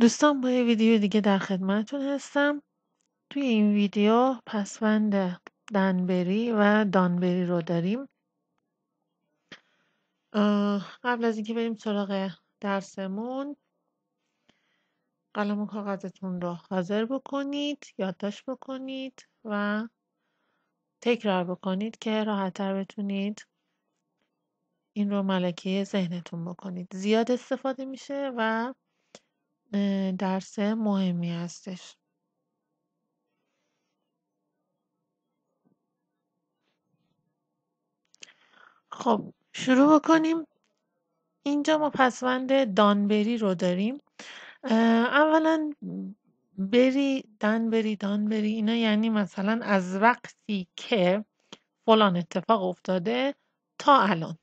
دوستان با یه ویدیو دیگه در خدمتتون هستم توی این ویدیو پسوند دنبری و دانبری رو داریم قبل از اینکه بریم سراغ درسمون قلم و کاغذتون رو حاضر بکنید یادداشت بکنید و تکرار بکنید که راحتتر بتونید این رو ملکه ذهنتون بکنید زیاد استفاده میشه و درس مهمی هستش خب شروع بکنیم اینجا ما پسوند دانبری رو داریم اولا بری دانبری دانبری اینا یعنی مثلا از وقتی که فلان اتفاق افتاده تا الان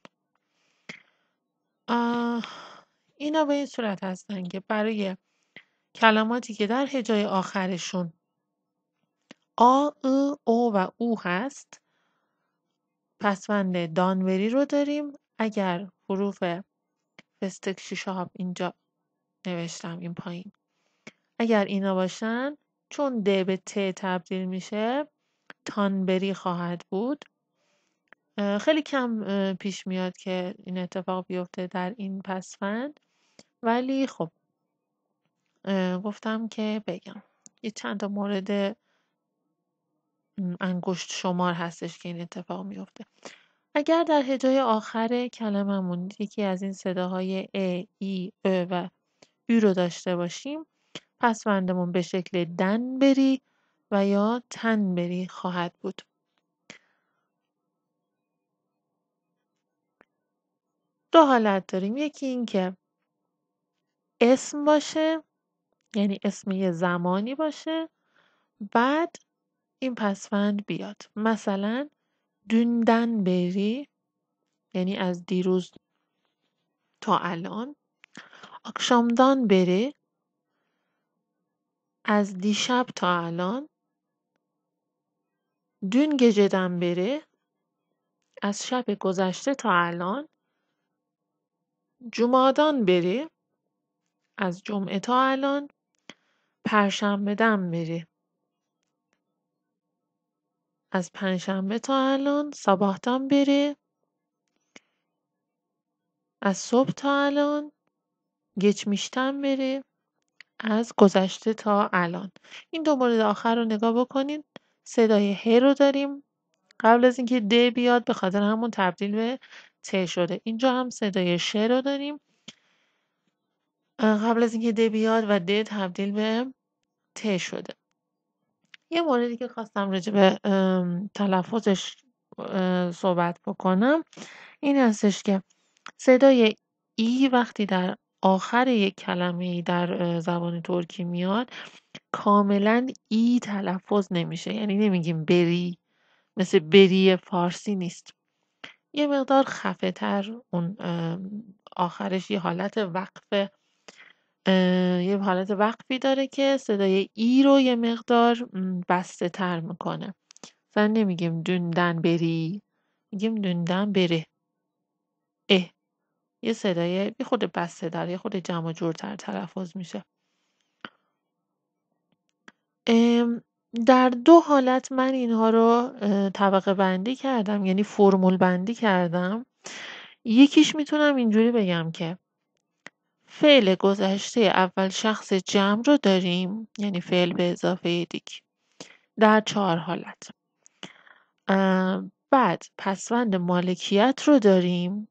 اینا به این صورت هستن که برای کلماتی که در هجای آخرشون آ، ا، او و او هست پسوند دانوری رو داریم اگر حروف فستک شیشاب اینجا نوشتم این پایین اگر اینا باشن چون د به ت تبدیل میشه تانبری خواهد بود خیلی کم پیش میاد که این اتفاق بیفته در این پسفند ولی خب گفتم که بگم یه چند تا مورد انگشت شمار هستش که این اتفاق میفته اگر در هجای آخر کلممون یکی از این صداهای ا، ای، او و ای رو داشته باشیم پسوندمون به شکل دن بری و یا تن بری خواهد بود دو حالت داریم یکی این که اسم باشه یعنی اسم یه زمانی باشه بعد این پسفند بیاد مثلا دوندن بری یعنی از دیروز تا الان اکشامدان بری از دیشب تا الان دون گجدن بری از شب گذشته تا الان جمادان بری از جمعه تا الان پرشنبه دم از پنجشنبه تا الان صبح دم بری از صبح تا الان گچمیشتم بره از گذشته تا الان این دو مورد آخر رو نگاه بکنین صدای ه رو داریم قبل از اینکه د بیاد به خاطر همون تبدیل به ت شده اینجا هم صدای ش رو داریم قبل از اینکه د بیاد و د تبدیل به ت شده یه موردی که خواستم راجع به تلفظش صحبت بکنم این هستش که صدای ای وقتی در آخر یک کلمه ای در زبان ترکی میاد کاملا ای تلفظ نمیشه یعنی نمیگیم بری مثل بری فارسی نیست یه مقدار خفه تر اون آخرش یه حالت وقف یه حالت وقفی داره که صدای «ای» رو یه مقدار بسته تر میکنه زن نمیگیم «دوندن بری» میگیم «دوندن بره». اه یه صدای خود بسته داره یه خود جمع جورتر تلفظ میشه. در دو حالت من اینها رو طبقه بندی کردم، یعنی فرمول بندی کردم. یکیش میتونم اینجوری بگم که فعل گذشته اول شخص جمع رو داریم یعنی فعل به اضافه دیگه در چهار حالت بعد پسوند مالکیت رو داریم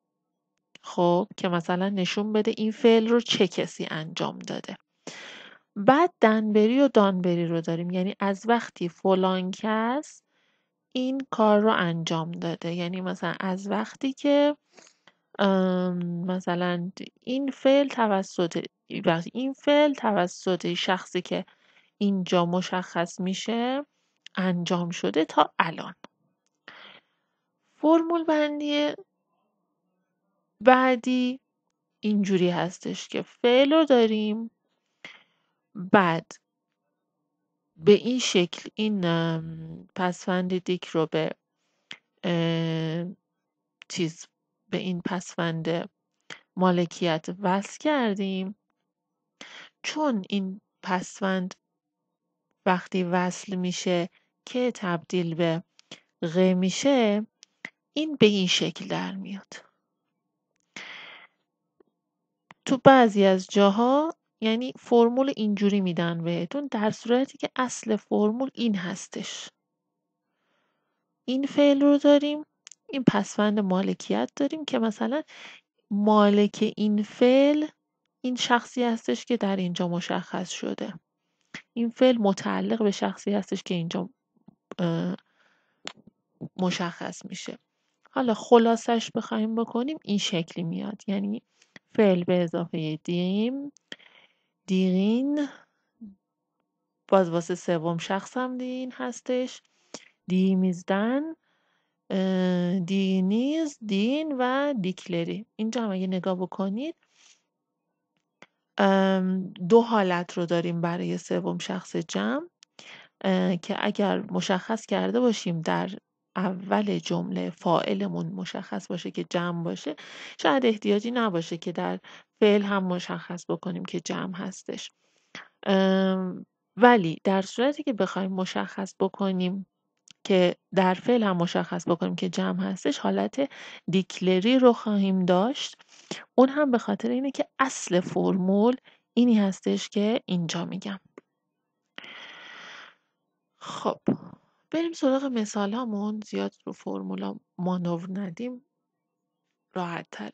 خب که مثلا نشون بده این فعل رو چه کسی انجام داده بعد دنبری و دانبری رو داریم یعنی از وقتی فلان کس این کار رو انجام داده یعنی مثلا از وقتی که مثلا این فعل توسط این فعل توسط شخصی که اینجا مشخص میشه انجام شده تا الان فرمول بندی بعدی اینجوری هستش که فعل رو داریم بعد به این شکل این پسفند دیک رو به چیز به این پسفند مالکیت وصل کردیم چون این پسفند وقتی وصل میشه که تبدیل به غ میشه این به این شکل در میاد تو بعضی از جاها یعنی فرمول اینجوری میدن بهتون در صورتی که اصل فرمول این هستش این فعل رو داریم این پسوند مالکیت داریم که مثلا مالک این فعل این شخصی هستش که در اینجا مشخص شده این فعل متعلق به شخصی هستش که اینجا مشخص میشه حالا خلاصش بخوایم بکنیم این شکلی میاد یعنی فعل به اضافه دیم دیرین باز واسه سوم شخص هم دین هستش دیمیزدن دینیز دین و دیکلری اینجا هم اگه نگاه بکنید دو حالت رو داریم برای سوم شخص جمع که اگر مشخص کرده باشیم در اول جمله فائلمون مشخص باشه که جمع باشه شاید احتیاجی نباشه که در فعل هم مشخص بکنیم که جمع هستش ولی در صورتی که بخوایم مشخص بکنیم که در فعل هم مشخص بکنیم که جمع هستش حالت دیکلری رو خواهیم داشت اون هم به خاطر اینه که اصل فرمول اینی هستش که اینجا میگم خب بریم سراغ مثال هامون زیاد رو فرمولا مانور ندیم راحت تر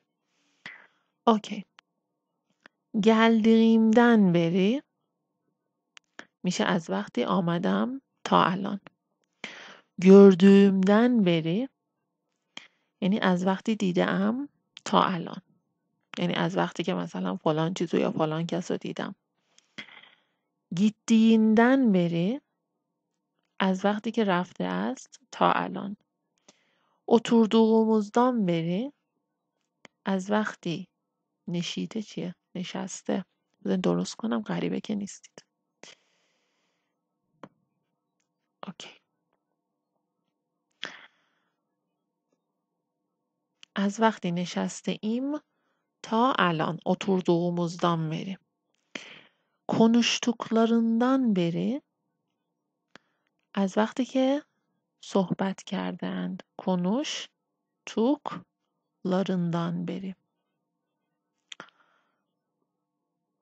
اوکی گلدریمدن بری میشه از وقتی آمدم تا الان گردومدن بره. یعنی از وقتی دیدم تا الان یعنی از وقتی که مثلا فلان چیزو یا فلان کس رو دیدم گیدیندن بره. از وقتی که رفته است تا الان oturduğumuzdan بره. از وقتی نشیده چیه نشسته درست کنم غریبه که نیستید اوکی از وقتی نشسته ایم الان، alan oturduğumuzdan beri konuştuklarından beri از وقتی که صحبت کردند کنوش توک لارندان بری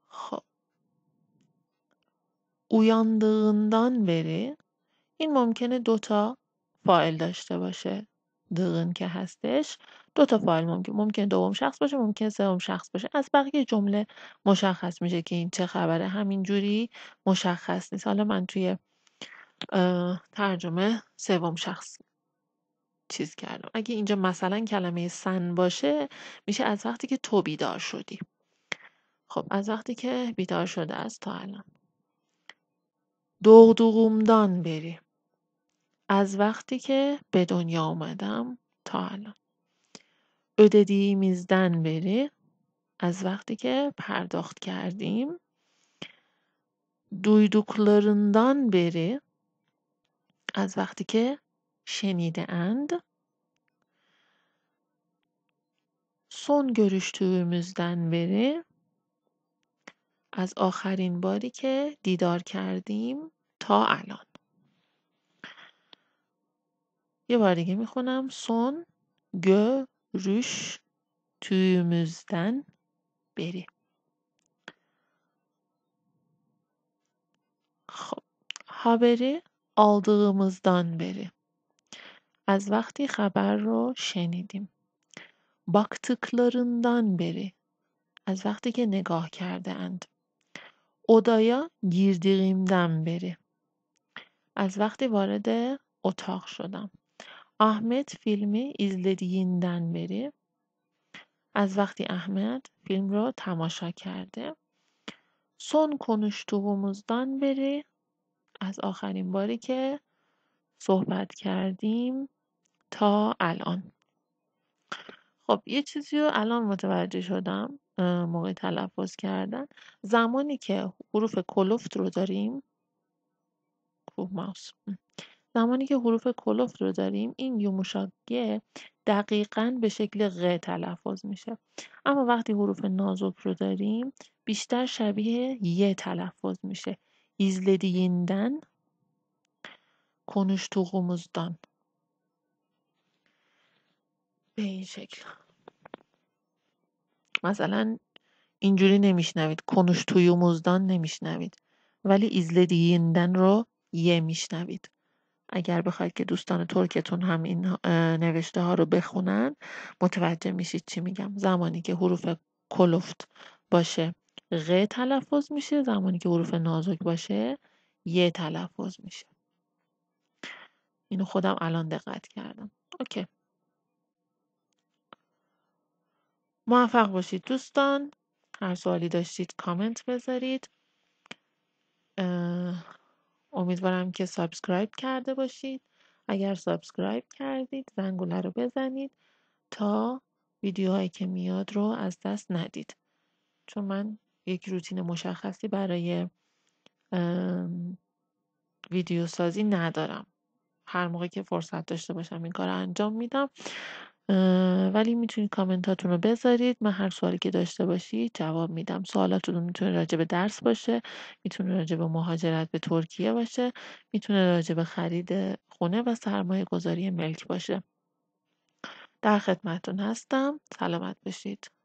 خب این ممکنه دوتا فایل داشته باشه دغن که هستش دو تا فایل ممکن ممکن دوم شخص باشه ممکن سوم شخص باشه از بقیه جمله مشخص میشه که این چه خبره همین جوری مشخص نیست حالا من توی ترجمه سوم شخص چیز کردم اگه اینجا مثلا کلمه سن باشه میشه از وقتی که تو بیدار شدی خب از وقتی که بیدار شده است تا الان دوغ دوغومدان بریم از وقتی که به دنیا اومدم تا الان میزدن بری از وقتی که پرداخت کردیم دویدوکلرندان بری از وقتی که شنیده اند son görüştüğümüzden بری از آخرین باری که دیدار کردیم تا الان یه بار دیگه میخونم سون گروش تویümüzden beri خب haberi aldığımızdan بری از وقتی خبر رو شنیدیم باکتکلارından بری. از وقتی که نگاه کرده اند اودایا گیردیگیمدن بری. از وقتی وارد اتاق شدم Ahmet فیلمی izlediğinden beri از وقتی احمد فیلم رو تماشا کرده son konuştuğumuzdan beri از آخرین باری که صحبت کردیم تا الان خب یه چیزی رو الان متوجه شدم موقع تلفظ کردن زمانی که حروف کلفت رو داریم کوه ماوس زمانی که حروف کلفت رو داریم این یوموشاگه دقیقا به شکل غ تلفظ میشه اما وقتی حروف نازک رو داریم بیشتر شبیه یه تلفظ میشه izlediğinden konuştuğumuzdan به این شکل مثلا اینجوری نمیشنوید کنشتویوموزدان نمیشنوید ولی ایزلدیندن رو یه میشنوید اگر بخواید که دوستان ترکتون هم این نوشته ها رو بخونن متوجه میشید چی میگم زمانی که حروف کلفت باشه غ تلفظ میشه زمانی که حروف نازک باشه یه تلفظ میشه اینو خودم الان دقت کردم اوکی موفق باشید دوستان هر سوالی داشتید کامنت بذارید امیدوارم که سابسکرایب کرده باشید اگر سابسکرایب کردید زنگوله رو بزنید تا ویدیوهایی که میاد رو از دست ندید چون من یک روتین مشخصی برای ویدیو سازی ندارم هر موقع که فرصت داشته باشم این کار رو انجام میدم ولی میتونید کامنتاتون رو بذارید من هر سوالی که داشته باشید جواب میدم سوالاتتون میتونه راجع به درس باشه میتونه راجع به مهاجرت به ترکیه باشه میتونه راجع به خرید خونه و سرمایه گذاری ملک باشه در خدمتتون هستم سلامت باشید